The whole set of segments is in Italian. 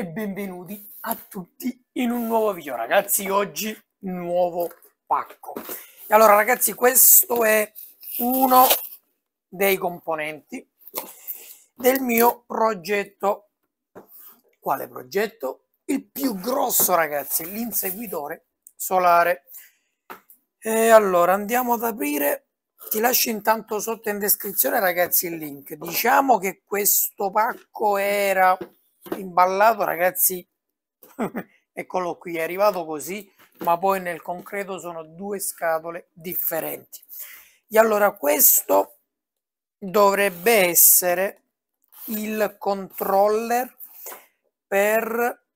e benvenuti a tutti in un nuovo video ragazzi oggi nuovo pacco e allora ragazzi questo è uno dei componenti del mio progetto quale progetto? il più grosso ragazzi l'inseguitore solare e allora andiamo ad aprire ti lascio intanto sotto in descrizione ragazzi il link diciamo che questo pacco era imballato ragazzi eccolo qui è arrivato così ma poi nel concreto sono due scatole differenti e allora questo dovrebbe essere il controller per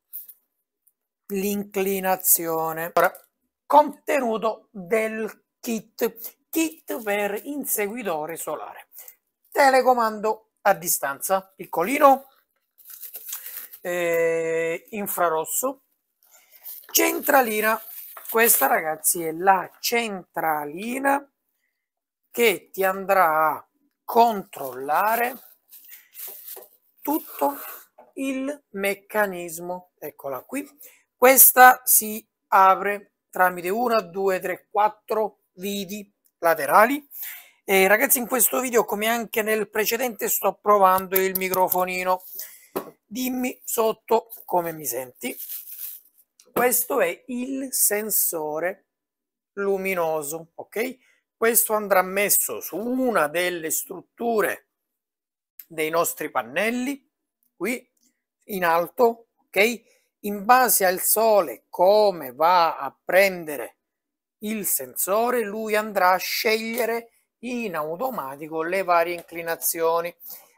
l'inclinazione allora, contenuto del kit kit per inseguitore solare telecomando a distanza piccolino eh, infrarosso. Centralina, questa ragazzi è la centralina che ti andrà a controllare tutto il meccanismo. Eccola qui. Questa si apre tramite 1, 2, 3, 4 vidi laterali. E ragazzi in questo video come anche nel precedente sto provando il microfonino dimmi sotto come mi senti. Questo è il sensore luminoso, ok? Questo andrà messo su una delle strutture dei nostri pannelli, qui in alto, ok? In base al sole, come va a prendere il sensore, lui andrà a scegliere in automatico le varie inclinazioni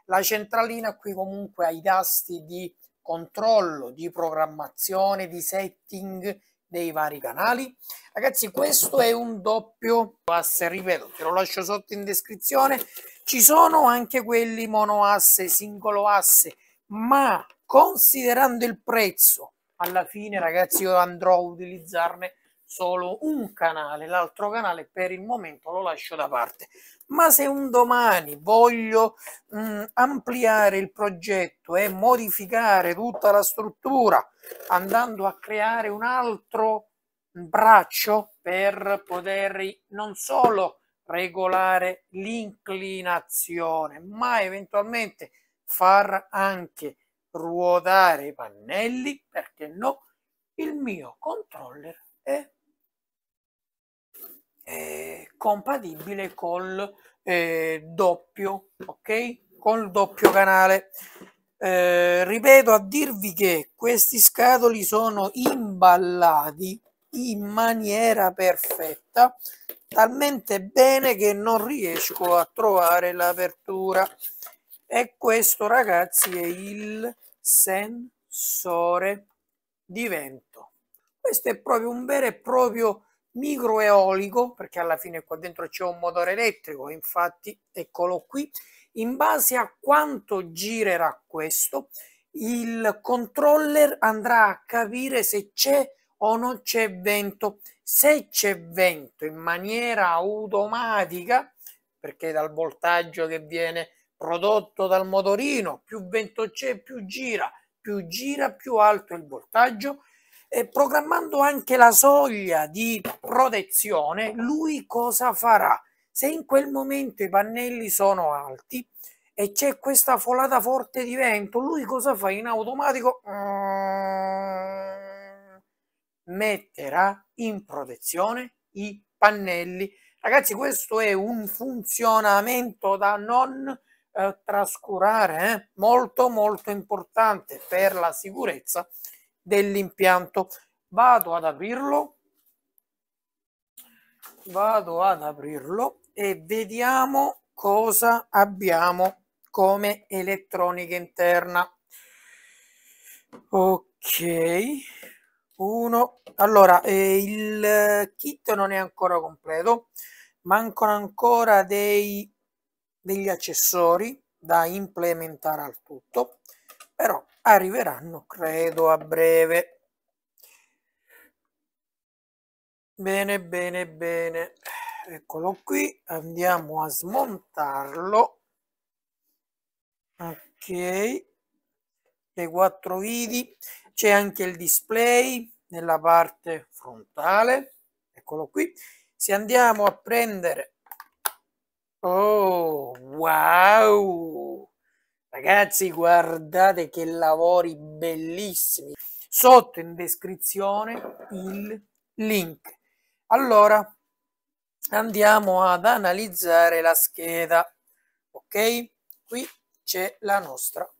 la centralina qui comunque ha i tasti di controllo, di programmazione, di setting dei vari canali. Ragazzi, questo è un doppio asse, ripeto, te lo lascio sotto in descrizione. Ci sono anche quelli monoasse, singolo asse, ma considerando il prezzo, alla fine ragazzi io andrò a utilizzarne solo un canale, l'altro canale per il momento lo lascio da parte. Ma se un domani voglio mh, mm, ampliare il progetto e modificare tutta la struttura andando a creare un altro braccio per poter non solo regolare l'inclinazione, ma eventualmente far anche ruotare i pannelli, perché no, il mio controller è eh, compatibile col eh, doppio, ok? Col doppio canale. Eh, ripeto a dirvi che questi scatoli sono imballati in maniera perfetta talmente bene che non riesco a trovare l'apertura e questo ragazzi è il sensore di vento questo è proprio un vero e proprio microeolico, perché alla fine qua dentro c'è un motore elettrico, infatti eccolo qui, in base a quanto girerà questo, il controller andrà a capire se c'è o non c'è vento. Se c'è vento in maniera automatica, perché dal voltaggio che viene prodotto dal motorino, più vento c'è, più gira, più gira, più alto il voltaggio, eh, programmando anche la soglia di protezione, lui cosa farà? Se in quel momento i pannelli sono alti e c'è questa folata forte di vento, lui cosa fa? In automatico mm, metterà in protezione i pannelli. Ragazzi, questo è un funzionamento da non eh, trascurare, eh? molto molto importante per la sicurezza dell'impianto. Vado ad aprirlo, vado ad aprirlo e vediamo cosa abbiamo come elettronica interna. Ok, uno. Allora, eh, il kit non è ancora completo, mancano ancora dei, degli accessori da implementare al tutto, però arriveranno, credo, a breve. Bene, bene, bene. Eccolo qui, andiamo a smontarlo. Ok, le quattro vidi. C'è anche il display nella parte frontale. Eccolo qui. Se andiamo a prendere... Oh, wow! Ragazzi, guardate che lavori bellissimi. Sotto in descrizione il link. Allora, andiamo ad analizzare la scheda. Ok? Qui c'è la nostra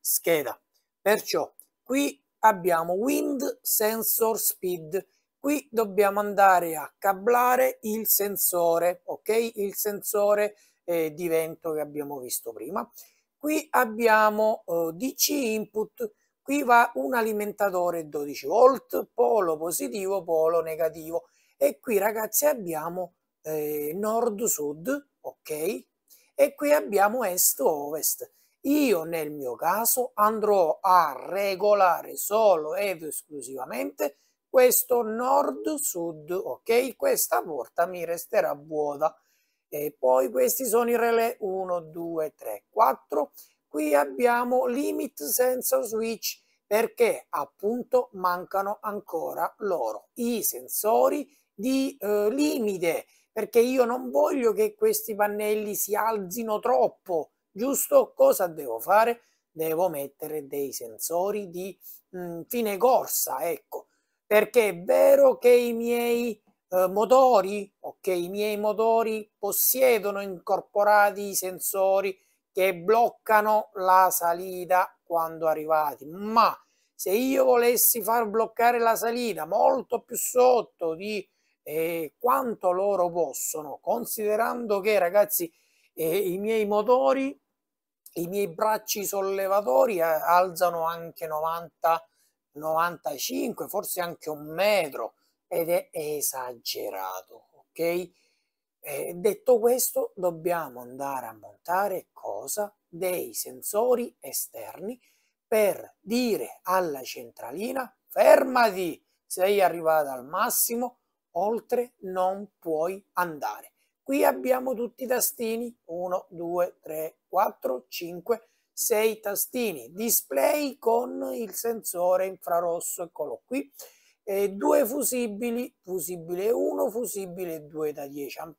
scheda. Perciò, qui abbiamo Wind Sensor Speed. Qui dobbiamo andare a cablare il sensore, ok? Il sensore eh, di vento che abbiamo visto prima qui abbiamo eh, oh, DC input, qui va un alimentatore 12 volt, polo positivo, polo negativo e qui ragazzi abbiamo eh, nord-sud, ok? E qui abbiamo est-ovest. Io nel mio caso andrò a regolare solo ed esclusivamente questo nord-sud, ok? Questa porta mi resterà vuota e poi questi sono i relè 1, 2, 3, 4. Qui abbiamo limit sensor switch perché appunto mancano ancora loro i sensori di eh, limite perché io non voglio che questi pannelli si alzino troppo, giusto? Cosa devo fare? Devo mettere dei sensori di mh, mm, fine corsa, ecco, perché è vero che i miei eh, motori, ok, i miei motori possiedono incorporati i sensori che bloccano la salita quando arrivati, ma se io volessi far bloccare la salita molto più sotto di eh, quanto loro possono, considerando che ragazzi eh, i miei motori, i miei bracci sollevatori eh, alzano anche 90, 95, forse anche un metro, ed è esagerato, ok? Eh, detto questo, dobbiamo andare a montare cosa? Dei sensori esterni per dire alla centralina fermati, sei arrivata al massimo, oltre non puoi andare. Qui abbiamo tutti i tastini, 1, 2, 3, 4, 5, 6 tastini, display con il sensore infrarosso, eccolo qui, eh, due fusibili, fusibile 1, fusibile 2 da 10 A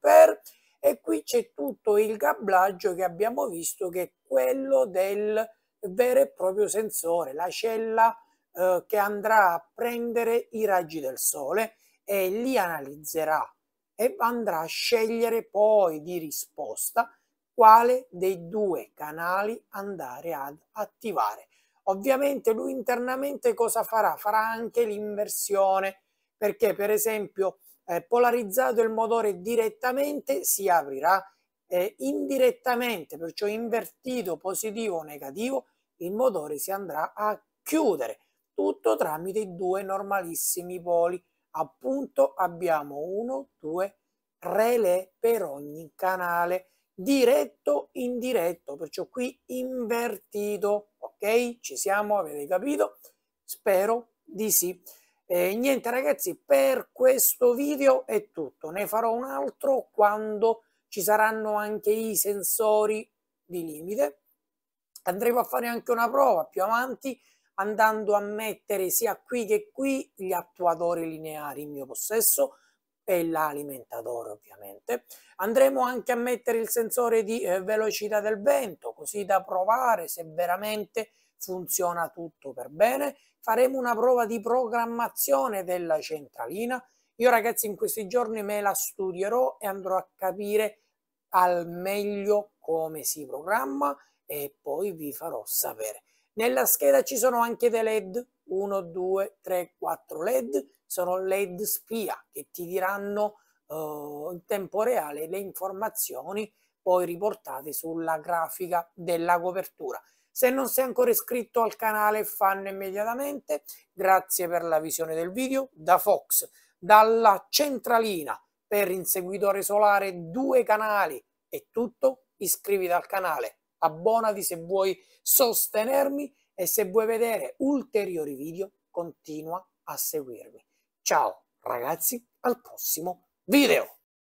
e qui c'è tutto il cablaggio che abbiamo visto che è quello del vero e proprio sensore, la cella eh, che andrà a prendere i raggi del sole e li analizzerà e andrà a scegliere poi di risposta quale dei due canali andare ad attivare. Ovviamente lui internamente cosa farà? Farà anche l'inversione, perché per esempio eh, polarizzato il motore direttamente si aprirà, eh, indirettamente, perciò invertito positivo o negativo, il motore si andrà a chiudere, tutto tramite i due normalissimi poli. Appunto abbiamo uno, due relè per ogni canale diretto indiretto, perciò qui invertito, ok? Ci siamo, avete capito? Spero di sì. e niente ragazzi, per questo video è tutto, ne farò un altro quando ci saranno anche i sensori di limite. Andremo a fare anche una prova più avanti andando a mettere sia qui che qui gli attuatori lineari in mio possesso e l'alimentatore ovviamente. Andremo anche a mettere il sensore di eh, velocità del vento così da provare se veramente funziona tutto per bene. Faremo una prova di programmazione della centralina. Io ragazzi in questi giorni me la studierò e andrò a capire al meglio come si programma e poi vi farò sapere. Nella scheda ci sono anche dei LED, 1, 2, 3, 4 LED, sono LED spia che ti diranno eh, in tempo reale le informazioni poi riportate sulla grafica della copertura. Se non sei ancora iscritto al canale fanno immediatamente, grazie per la visione del video, da Fox, dalla centralina per inseguitore solare due canali, è tutto, iscriviti al canale abbonati se vuoi sostenermi e se vuoi vedere ulteriori video continua a seguirmi. Ciao ragazzi, al prossimo video!